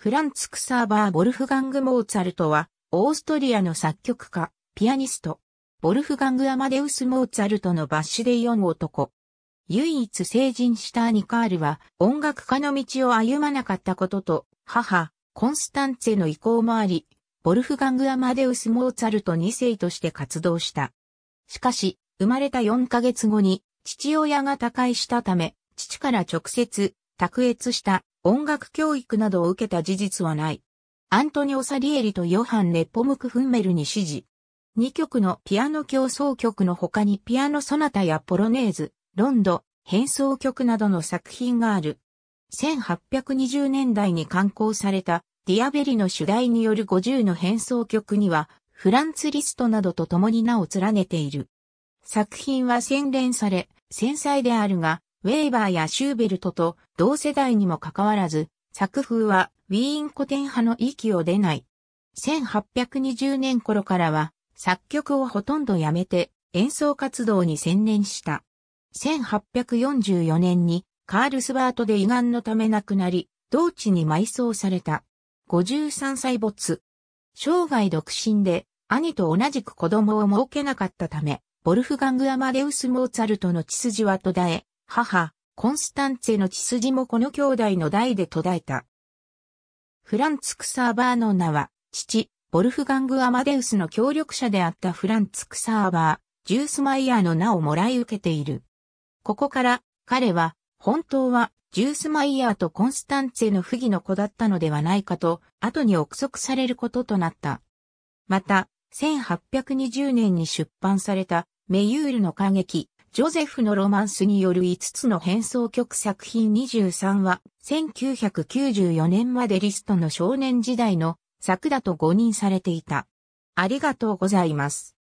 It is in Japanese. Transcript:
フランツ・クサーバー・ボルフガング・モーツァルトは、オーストリアの作曲家、ピアニスト、ボルフガング・アマデウス・モーツァルトのバッシュで4男。唯一成人したアニカールは、音楽家の道を歩まなかったことと、母、コンスタンツェの意向もあり、ボルフガング・アマデウス・モーツァルト2世として活動した。しかし、生まれた4ヶ月後に、父親が他界したため、父から直接、卓越した音楽教育などを受けた事実はない。アントニオ・サリエリとヨハン・ネッポムク・フンメルに指示。2曲のピアノ競奏曲の他にピアノソナタやポロネーズ、ロンド、変奏曲などの作品がある。1820年代に刊行されたディアベリの主題による50の変奏曲には、フランツ・リストなどと共に名を連ねている。作品は洗練され、繊細であるが、ウェーバーやシューベルトと同世代にもかかわらず、作風はウィーン古典派の息を出ない。1820年頃からは作曲をほとんどやめて演奏活動に専念した。1844年にカールスバートで胃がんのため亡くなり、同地に埋葬された。53歳没。生涯独身で兄と同じく子供を設けなかったため、ボルフガング・アマデウス・モーツァルトの血筋は途絶え、母、コンスタンツェの血筋もこの兄弟の代で途絶えた。フランツ・クサーバーの名は、父、ボルフガング・アマデウスの協力者であったフランツ・クサーバー、ジュースマイヤーの名をもらい受けている。ここから、彼は、本当は、ジュースマイヤーとコンスタンツェの不義の子だったのではないかと、後に憶測されることとなった。また、1820年に出版された、メユールの歌激、ジョゼフのロマンスによる5つの変奏曲作品23は、1994年までリストの少年時代の作だと誤認されていた。ありがとうございます。